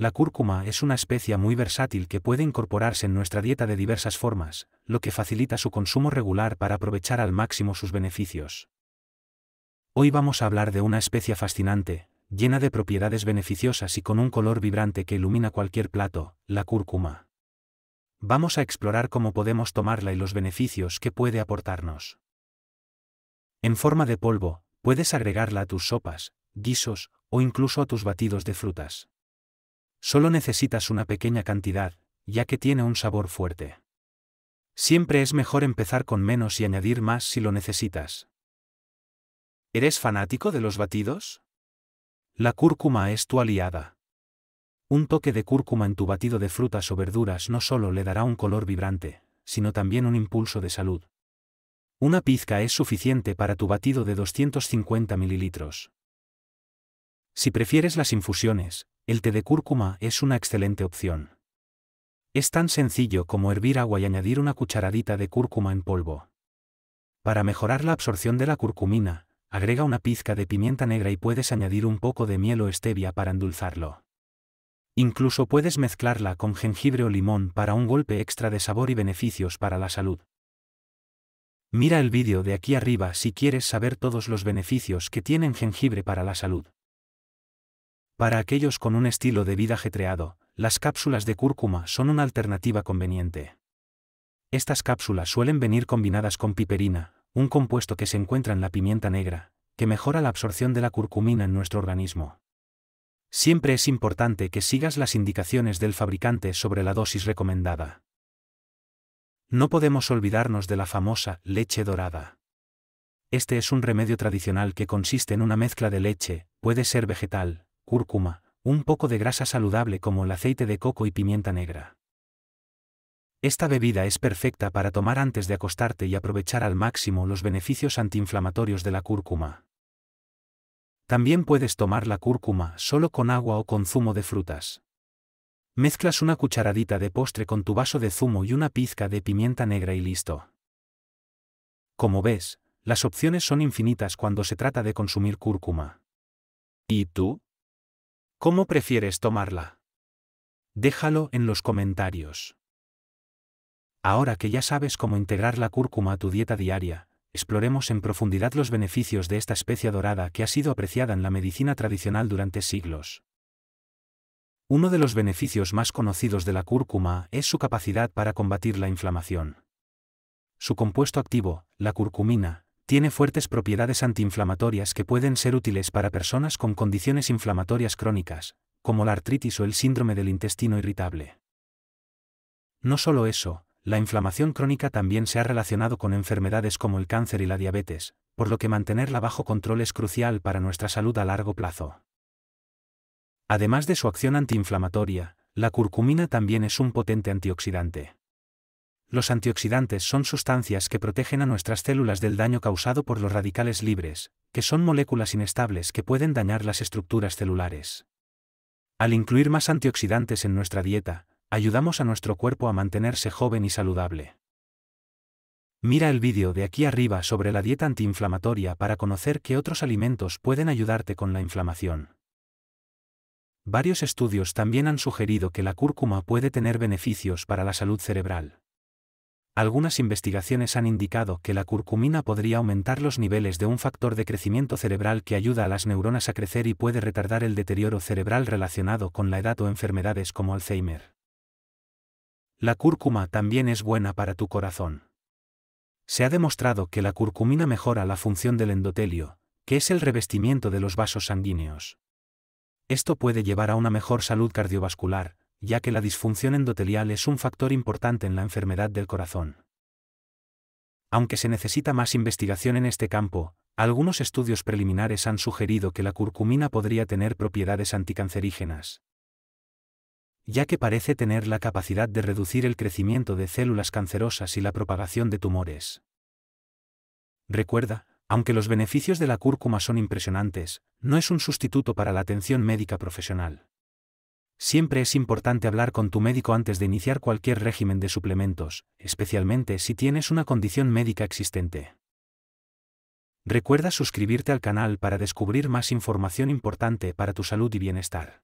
La cúrcuma es una especia muy versátil que puede incorporarse en nuestra dieta de diversas formas, lo que facilita su consumo regular para aprovechar al máximo sus beneficios. Hoy vamos a hablar de una especia fascinante, llena de propiedades beneficiosas y con un color vibrante que ilumina cualquier plato, la cúrcuma. Vamos a explorar cómo podemos tomarla y los beneficios que puede aportarnos. En forma de polvo, puedes agregarla a tus sopas, guisos o incluso a tus batidos de frutas. Solo necesitas una pequeña cantidad, ya que tiene un sabor fuerte. Siempre es mejor empezar con menos y añadir más si lo necesitas. ¿Eres fanático de los batidos? La cúrcuma es tu aliada. Un toque de cúrcuma en tu batido de frutas o verduras no solo le dará un color vibrante, sino también un impulso de salud. Una pizca es suficiente para tu batido de 250 mililitros. Si prefieres las infusiones, el té de cúrcuma es una excelente opción. Es tan sencillo como hervir agua y añadir una cucharadita de cúrcuma en polvo. Para mejorar la absorción de la curcumina, agrega una pizca de pimienta negra y puedes añadir un poco de miel o stevia para endulzarlo. Incluso puedes mezclarla con jengibre o limón para un golpe extra de sabor y beneficios para la salud. Mira el vídeo de aquí arriba si quieres saber todos los beneficios que el jengibre para la salud. Para aquellos con un estilo de vida ajetreado, las cápsulas de cúrcuma son una alternativa conveniente. Estas cápsulas suelen venir combinadas con piperina, un compuesto que se encuentra en la pimienta negra, que mejora la absorción de la curcumina en nuestro organismo. Siempre es importante que sigas las indicaciones del fabricante sobre la dosis recomendada. No podemos olvidarnos de la famosa leche dorada. Este es un remedio tradicional que consiste en una mezcla de leche, puede ser vegetal, cúrcuma, un poco de grasa saludable como el aceite de coco y pimienta negra. Esta bebida es perfecta para tomar antes de acostarte y aprovechar al máximo los beneficios antiinflamatorios de la cúrcuma. También puedes tomar la cúrcuma solo con agua o con zumo de frutas. Mezclas una cucharadita de postre con tu vaso de zumo y una pizca de pimienta negra y listo. Como ves, las opciones son infinitas cuando se trata de consumir cúrcuma. ¿Y tú? ¿Cómo prefieres tomarla? Déjalo en los comentarios. Ahora que ya sabes cómo integrar la cúrcuma a tu dieta diaria, exploremos en profundidad los beneficios de esta especie dorada que ha sido apreciada en la medicina tradicional durante siglos. Uno de los beneficios más conocidos de la cúrcuma es su capacidad para combatir la inflamación. Su compuesto activo, la curcumina, tiene fuertes propiedades antiinflamatorias que pueden ser útiles para personas con condiciones inflamatorias crónicas, como la artritis o el síndrome del intestino irritable. No solo eso, la inflamación crónica también se ha relacionado con enfermedades como el cáncer y la diabetes, por lo que mantenerla bajo control es crucial para nuestra salud a largo plazo. Además de su acción antiinflamatoria, la curcumina también es un potente antioxidante. Los antioxidantes son sustancias que protegen a nuestras células del daño causado por los radicales libres, que son moléculas inestables que pueden dañar las estructuras celulares. Al incluir más antioxidantes en nuestra dieta, ayudamos a nuestro cuerpo a mantenerse joven y saludable. Mira el vídeo de aquí arriba sobre la dieta antiinflamatoria para conocer qué otros alimentos pueden ayudarte con la inflamación. Varios estudios también han sugerido que la cúrcuma puede tener beneficios para la salud cerebral algunas investigaciones han indicado que la curcumina podría aumentar los niveles de un factor de crecimiento cerebral que ayuda a las neuronas a crecer y puede retardar el deterioro cerebral relacionado con la edad o enfermedades como Alzheimer. La cúrcuma también es buena para tu corazón. Se ha demostrado que la curcumina mejora la función del endotelio, que es el revestimiento de los vasos sanguíneos. Esto puede llevar a una mejor salud cardiovascular, ya que la disfunción endotelial es un factor importante en la enfermedad del corazón. Aunque se necesita más investigación en este campo, algunos estudios preliminares han sugerido que la curcumina podría tener propiedades anticancerígenas. Ya que parece tener la capacidad de reducir el crecimiento de células cancerosas y la propagación de tumores. Recuerda, aunque los beneficios de la cúrcuma son impresionantes, no es un sustituto para la atención médica profesional. Siempre es importante hablar con tu médico antes de iniciar cualquier régimen de suplementos, especialmente si tienes una condición médica existente. Recuerda suscribirte al canal para descubrir más información importante para tu salud y bienestar.